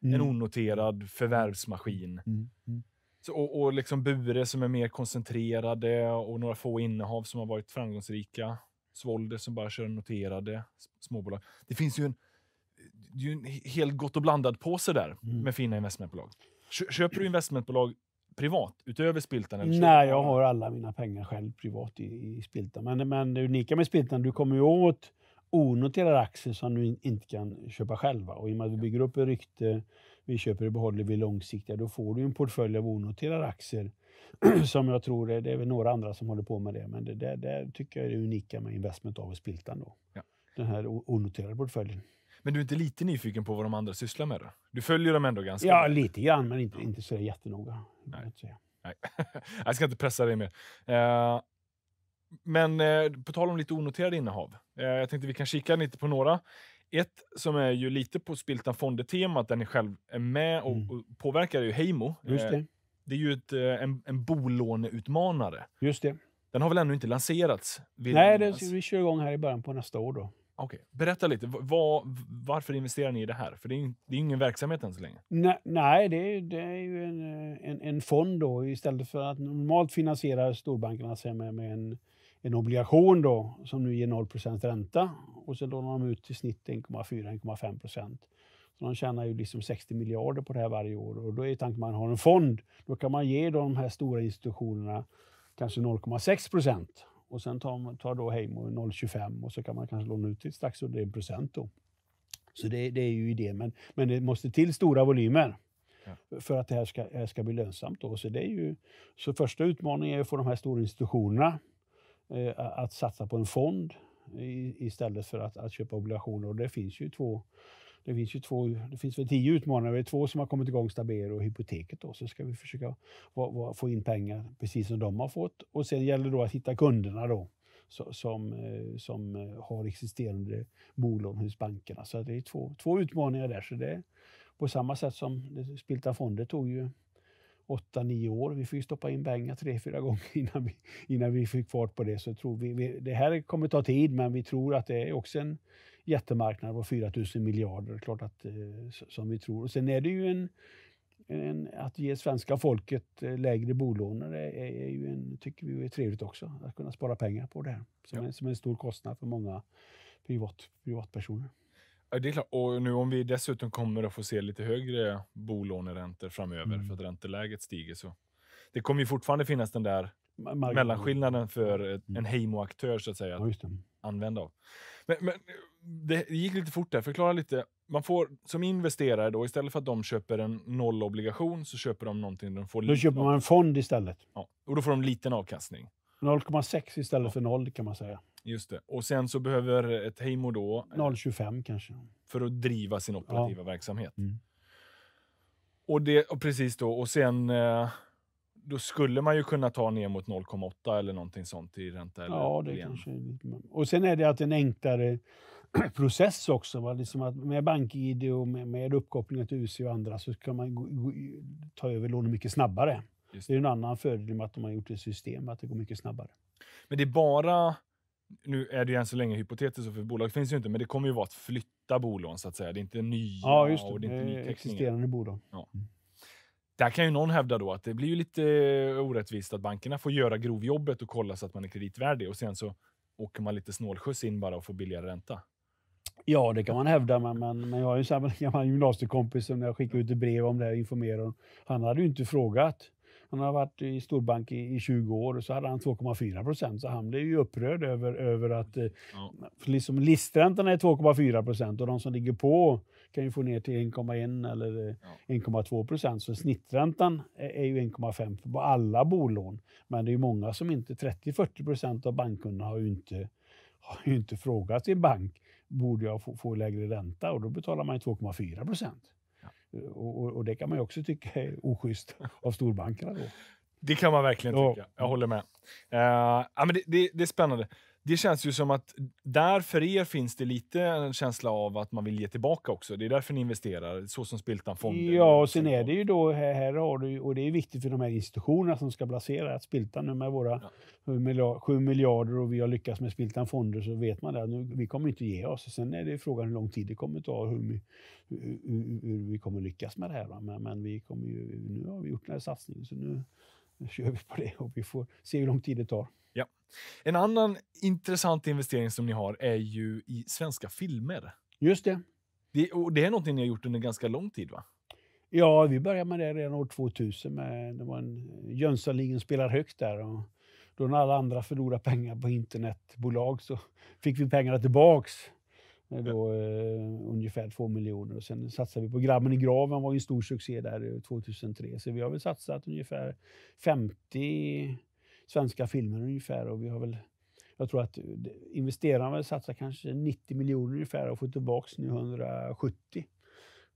mm. en onoterad mm. förvärvsmaskin. Mm. mm. Mm. Så, och, och liksom Bure som är mer koncentrerade och några få innehav som har varit framgångsrika. Svolder som bara kör noterade småbolag. Det finns ju en det är ju en hel gott och blandad påse där mm. med fina investmentbolag. Köper du investmentbolag privat utöver Spiltan? Eller Nej, jag har alla mina pengar själv privat i, i Spiltan. Men, men det unika med Spiltan, du kommer ju åt onoterade aktier som du inte kan köpa själva. Och i och med att vi bygger upp ett rykte, vi köper och behåller, vi långsiktiga, då får du en portfölj av onoterade aktier <clears throat> som jag tror, det, det är väl några andra som håller på med det, men det där, tycker jag är det unika med investment av Spiltan. Då. Ja. Den här onoterade portföljen. Men du är inte lite nyfiken på vad de andra sysslar med? Då? Du följer dem ändå ganska Ja, bra. lite grann, men inte, inte så jättenoga. Nej. Jag, Nej. <laughs> jag ska inte pressa dig mer. Uh, men uh, på tal om lite onoterade innehav. Uh, jag tänkte vi kan kika lite på några. Ett som är ju lite på Spiltan Fonder-temat, där ni själv är med och, mm. och påverkar, är ju Heimo. Just det. det är ju ett, en, en bolåneutmanare. Just det. Den har väl ännu inte lanserats? Nej, den, vi kör igång här i början på nästa år. då okay. berätta lite. Vad, varför investerar ni i det här? För det är, det är ingen verksamhet än så länge. Nej, nej det, är, det, är ju en, en, en, fond då istället för att normalt finansiera storbankerna sig med, med en, en obligation då som nu ger 0 ränta och sen lånar de ut i snitt 1,4-1,5 procent. Så de tjänar ju liksom 60 miljarder på det här varje år och då är tanken man har en fond. Då kan man ge de här stora institutionerna kanske 0,6 procent och sen tar, tar då Heimo 0,25 och så kan man kanske låna ut till strax under 1 procent Så det, det, är ju idén, men, men det måste till stora volymer ja. för att det här ska, här ska bli lönsamt. Då. Så, det är ju, så första utmaningen är att få de här stora institutionerna eh, att satsa på en fond i, istället för att, att köpa obligationer. Och det finns ju två det finns ju två, det finns väl tio utmanare, det är två som har kommit igång, Stabero och Hypoteket. Då, så ska vi försöka få in pengar precis som de har fått. Och sen gäller det då att hitta kunderna då som, eh, som eh, har existerande bolån hos bankerna. Så det är två, två utmaningar där. Så det är på samma sätt som Spilta Fonder tog ju 8-9 år. Vi fick stoppa in pengar tre-fyra gånger <laughs> innan vi, innan vi fick fart på det. Så tror vi, vi, det här kommer ta tid, men vi tror att det är också en jättemarknad på 4 000 miljarder, klart att, eh, som vi tror. Och sen är det ju en, en att ge svenska folket eh, lägre bolåner är, är, ju en, tycker vi är trevligt också. Att kunna spara pengar på det här, som, ja. en, som en stor kostnad för många privat, privatpersoner. det är klart. Och nu om vi dessutom kommer att få se lite högre bolåneräntor framöver mm. för att ränteläget stiger så det kommer ju fortfarande finnas den där Mark mellanskillnaden för mm. en Heimo-aktör så att säga att ja, använda av. Men, men det gick lite fort där. Förklara lite. Man får som investerare då, istället för att de köper en nollobligation så köper de någonting. De får då köper man en fond istället. Ja, och då får de liten avkastning. 0,6 istället ja. för 0 kan man säga. Just det. Och sen så behöver ett Heimo då... 0,25 eh, kanske. För att driva sin operativa ja. verksamhet. Mm. Och, det, och precis då, och sen... Eh, då skulle man ju kunna ta ner mot 0,8 eller någonting sånt i ränta. Eller ja, det igen. kanske är lite... Och sen är det att en enklare <clears throat> process också. Va? Liksom att med BankID och med, med uppkopplingar till UC och andra så kan man ta över lånen mycket snabbare. Det. det. är en annan fördel med att de har gjort ett system, att det går mycket snabbare. Men det är bara, nu är det ju än så länge hypotetiskt för bolag finns ju inte, men det kommer ju vara att flytta bolån så att säga. Det är inte nya ja, just det. och det är inte nyteckningar. Existerande bolag. Ja. Där kan ju någon hävda då att det blir ju lite orättvist att bankerna får göra grovjobbet och kolla så att man är kreditvärdig och sen så åker man lite snålskjuts in bara och får billigare ränta. Ja, det kan man hävda, men, men, men jag har ju samma <laughs> gammal gymnasiekompis som jag skickade ut ett brev om det och informerade Han hade ju inte frågat. Han har varit i storbank i, i 20 år och så hade han 2,4 procent. Så han blev ju upprörd över, över att eh, ja. liksom listräntan är 2,4 procent och de som ligger på kan ju få ner till 1,1 eller 1,2 eh, procent. Så snitträntan är, är ju 1,5 på alla bolån. Men det är många som inte, 30-40 procent av bankkunderna har ju inte, har ju inte frågat sin bank borde jag få, få lägre ränta och då betalar man 2,4 procent. Ja. Eh, och, och, det kan man ju också tycka är oschysst av storbankerna. Då. Det kan man verkligen tycka. Jag håller med. Uh, ja, men det, det, det är spännande det känns ju som att där för er finns det lite en känsla av att man vill ge tillbaka också. Det är därför ni investerar, så som Spiltan-fonden. Ja, och sen är det ju då, här, här har du, och det är viktigt för de här institutionerna som ska placera, att Spiltan nu med våra ja. 7 miljarder och vi har lyckats med Spiltan-fonder så vet man att nu, vi kommer inte ge oss. Sen är det frågan hur lång tid det kommer ta och hur, hur, hur, hur vi kommer lyckas med det här. Men, men, vi kommer ju, nu har vi gjort den här satsningen så nu nu kör vi på det och vi får se hur lång tid det tar. Ja. En annan intressant investering som ni har är ju i svenska filmer. Just det. Det, och det är någonting ni har gjort under ganska lång tid, va? Ja, vi började med det redan år 2000. Med, det var en, Jönssonligan spelar högt där. Och då när alla andra förlorade pengar på internetbolag så fick vi pengarna tillbaka. Då, eh, ungefär två miljoner. Och sen satsade vi på Grabben i graven, var ju en stor succé där 2003. Eh, Så vi har väl satsat ungefär 50 svenska filmer ungefär. Och vi har väl, jag tror att eh, investerarna har satsat kanske 90 miljoner ungefär och fått tillbaka nu 170.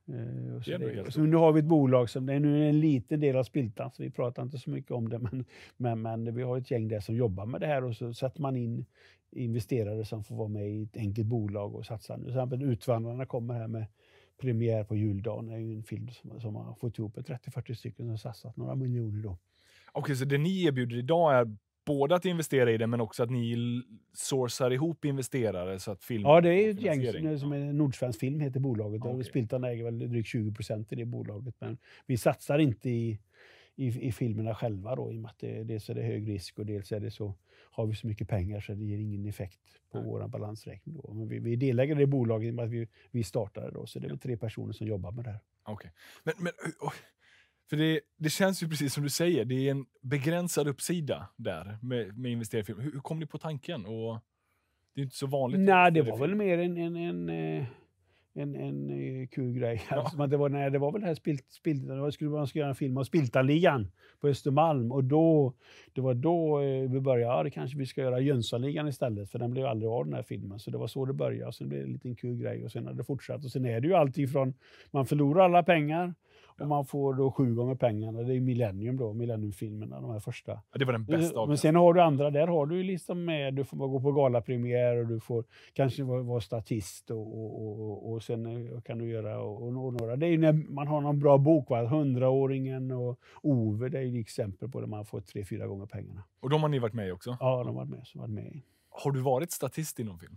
Eh, så, det, så nu har vi ett bolag som det är nu en liten del av Spiltan, så vi pratar inte så mycket om det. Men, men, men vi har ett gäng där som jobbar med det här och så sätter man in investerare som får vara med i ett enkelt bolag och satsa. Till exempel Utvandrarna kommer här med premiär på juldagen. Det är ju en film som, som har fått ihop 30-40 stycken som satsat några miljoner Okej, okay, så det ni erbjuder idag är både att investera i det, men också att ni sourcar ihop investerare så att filmen Ja, det är ett gäng som är Nordsvensk Film heter bolaget. Ah, okay. Spiltan äger väl drygt 20 procent i det bolaget, men vi satsar inte i, i, i filmerna själva då, i och med att det, dels är det hög risk och dels är det så, har vi så mycket pengar så det ger ingen effekt på mm. vår balansräkning. Då. Men vi, vi delägare i bolaget i och med att vi, vi startade då, så det är väl tre personer som jobbar med det här. Okay. Men, men, och, för det, det känns ju precis som du säger, det är en begränsad uppsida där med, med investerarfilm. Hur, hur kom ni på tanken? Och det är inte så vanligt. Nej, det var väl mer en, en, en, eh, en, en eh, kul grej. Ja. Alltså, det, var, nej, det var väl det här spilt, spilt, det skulle man skulle göra en film om Spiltanligan på Östermalm. Och då, det var då eh, vi började, kanske vi ska göra Jönssonligan istället, för den blev aldrig av den här filmen. Så det var så det började, och sen blev det en liten kul grej och sen har det fortsatt. Och sen är det ju alltid från, man förlorar alla pengar, och man får då sju gånger pengarna. Det är Millennium då, Millennium-filmerna, de här första. Ja, det var den bästa eh, av Men sen har du andra, där har du liksom med, du får gå på galapremiär och du får kanske vara, vara statist och, och, och, och, sen eh, kan du göra och, och några. Det är ju när man har någon bra bok, va? Hundraåringen och Ove, det är ju exempel på där man får tre, fyra gånger pengarna. Och de har ni varit med i också? Ja, de har varit med. Så varit med. Har du varit statist i någon film?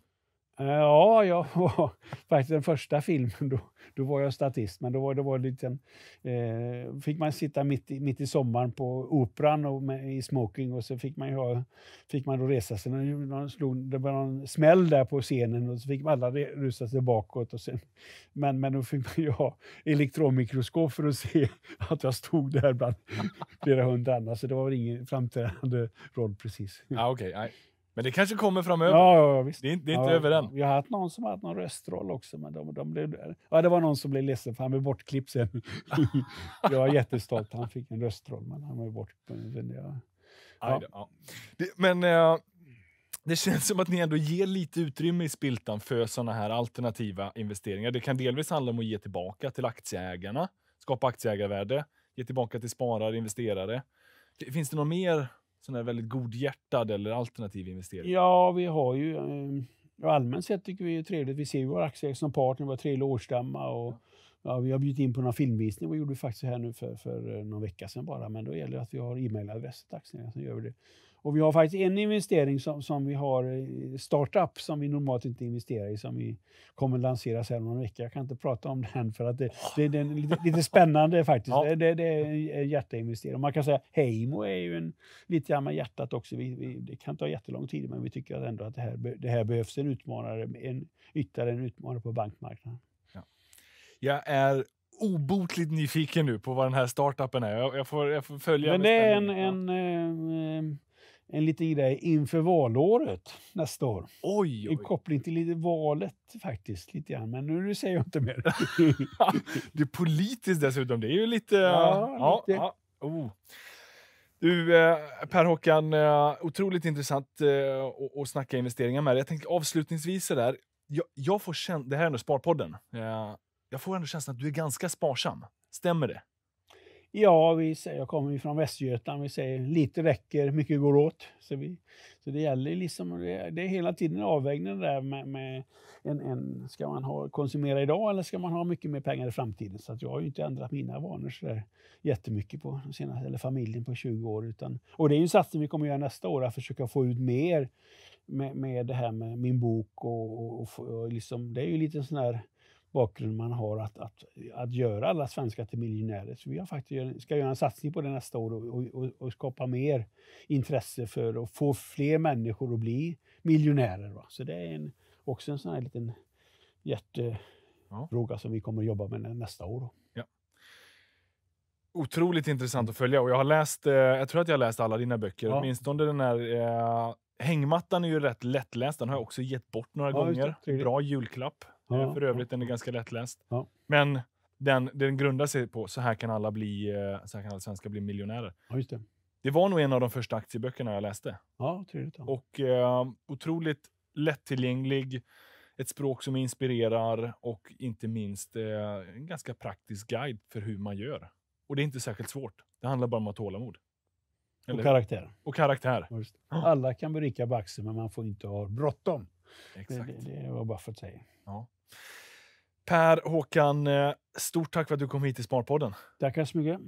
Eh, ja, jag var <laughs> faktiskt den första filmen. Då, då var jag statist, men då var, då var det liten, eh, fick man sitta mitt i, mitt i sommaren på Operan och med, i smoking och så fick man, ha, fick man då resa sig. någon slog, det var någon smäll där på scenen och så fick alla rusa sig bakåt. Och sen, men, men då fick man ju ha elektronmikroskop för att se <laughs> att jag stod där bland <laughs> flera hundra andra, så det var väl ingen framträdande roll precis. Ah, okay. I men det kanske kommer framöver? Ja, ja, visst. Det är, det är inte ja, över än. Jag har haft någon som har haft någon röstroll också, men de, de blev, ja, det var någon som blev ledsen för han blev bortklippt sen. <laughs> jag var jättestolt, han fick en röstroll, men han var ju bortklippt. Ja. ja. Det, men eh, det känns som att ni ändå ger lite utrymme i Spiltan för sådana här alternativa investeringar. Det kan delvis handla om att ge tillbaka till aktieägarna, skapa aktieägarvärde, ge tillbaka till sparare, investerare. Finns det något mer sån där väldigt godhjärtad eller alternativ investering? Ja, vi har ju... Eh, allmänt sett tycker vi det är trevligt. Vi ser ju vår aktieägare som partner, Vi har trevlig årsstämma och ja, vi har bjudit in på några filmvisning. Det gjorde vi faktiskt här nu för, för eh, någon vecka sedan bara, men då gäller det att vi har e-mailadress till aktieägarna, så gör vi det. Och vi har faktiskt en investering som, som vi har, eh, startup, som vi normalt inte investerar i, som vi kommer lanseras här om någon vecka. Jag kan inte prata om den, för att det, det, det är lite, lite spännande faktiskt. Ja. Det, det, är hjärtainvestering. Man kan säga att Heimo är ju en, lite grann med hjärtat också. Vi, vi, det kan ta jättelång tid, men vi tycker ändå att det här, det här behövs en utmanare, en, ytterligare en utmanare på bankmarknaden. Ja. Jag är obotligt nyfiken nu på vad den här startupen är. Jag, jag, får, jag får, följa Men det är en, en, en eh, en liten grej inför valåret nästa år. Oj, oj. En koppling till lite valet faktiskt. Lite grann. Men nu säger jag inte mer. <laughs> det är politiskt dessutom. Det är ju lite... Ja, ja, lite. ja. Oh. Du, eh, Per-Håkan, eh, otroligt intressant eh, att, snacka investeringar med dig. Jag tänkte avslutningsvis sådär. Jag, jag får känn det här är ändå Sparpodden. jag får ändå känslan att du är ganska sparsam. Stämmer det? Ja, vi säger, jag kommer ju från Västergötland. Vi säger lite räcker, mycket går åt. Så, vi, så det gäller liksom, det, är, det är hela tiden avvägningen där med, med en, en, ska man ha, konsumera idag eller ska man ha mycket mer pengar i framtiden? Så att jag har ju inte ändrat mina vanor så där jättemycket på senaste, eller familjen på 20 år. Utan, och det är ju en satsning vi kommer göra nästa år, att försöka få ut mer med, med det här med min bok och, och, och, och liksom, det är ju lite sån här bakgrund man har att, att, att göra alla svenskar till miljonärer. Så vi har faktiskt, ska göra en satsning på det nästa år och, och, och skapa mer intresse för att få fler människor att bli miljonärer. Va? Så det är en, också en sån här liten hjärtefråga ja. som vi kommer att jobba med nästa år. Då. Ja. Otroligt intressant att följa och jag har läst, eh, jag tror att jag har läst alla dina böcker, ja. åtminstone den här eh, Hängmattan är ju rätt lättläst, den har jag också gett bort några ja, gånger. Bra julklapp. Ja, eh, För övrigt, den är ganska lättläst. Ja. Men den, den grundar sig på så här kan alla, bli, eh, så här kan alla svenskar bli miljonärer. Ja, just det. det var nog en av de första aktieböckerna jag läste. Ja, trevligt, ja. Och eh, otroligt lättillgänglig, ett språk som inspirerar och inte minst eh, en ganska praktisk guide för hur man gör. Och det är inte särskilt svårt. Det handlar bara om att ha tålamod. Eller? Och karaktär. Och karaktär. Just. Alla kan bli rika på aktier, men man får inte ha bråttom. Exakt. Det, det, det var bara för att säga. Ja. Per, Håkan, eh, stort tack för att du kom hit till Sparpodden. Tackar så mycket.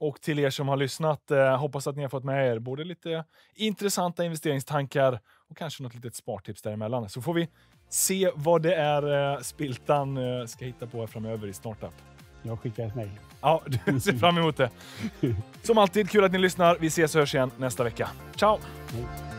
Och till er som har lyssnat, eh, hoppas att ni har fått med er både lite intressanta investeringstankar och kanske något litet spartips däremellan. Så får vi se vad det är eh, Spiltan ska hitta på här framöver i Startup. Jag skickar ett mejl. Ja, <laughs> du ser fram emot det. <laughs> Som alltid, kul att ni lyssnar. Vi ses och hörs igen nästa vecka. Ciao! Hej.